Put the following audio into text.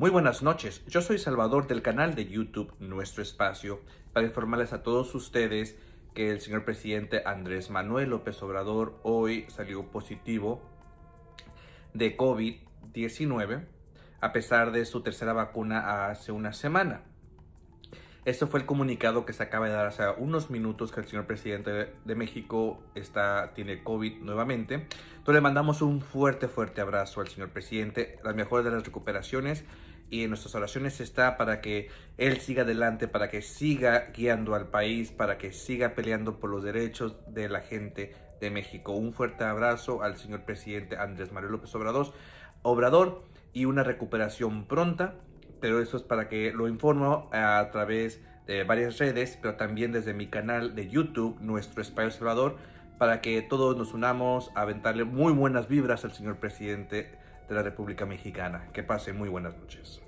Muy buenas noches, yo soy Salvador del canal de YouTube Nuestro Espacio para informarles a todos ustedes que el señor presidente Andrés Manuel López Obrador hoy salió positivo de COVID-19 a pesar de su tercera vacuna hace una semana. Eso fue el comunicado que se acaba de dar hace unos minutos que el señor presidente de México está, tiene COVID nuevamente. Entonces le mandamos un fuerte, fuerte abrazo al señor presidente. Las mejores de las recuperaciones y en nuestras oraciones está para que él siga adelante, para que siga guiando al país, para que siga peleando por los derechos de la gente de México. Un fuerte abrazo al señor presidente Andrés Mario López Obrador, Obrador y una recuperación pronta pero eso es para que lo informo a través de varias redes, pero también desde mi canal de YouTube, Nuestro espacio Salvador, para que todos nos unamos a aventarle muy buenas vibras al señor presidente de la República Mexicana. Que pase muy buenas noches.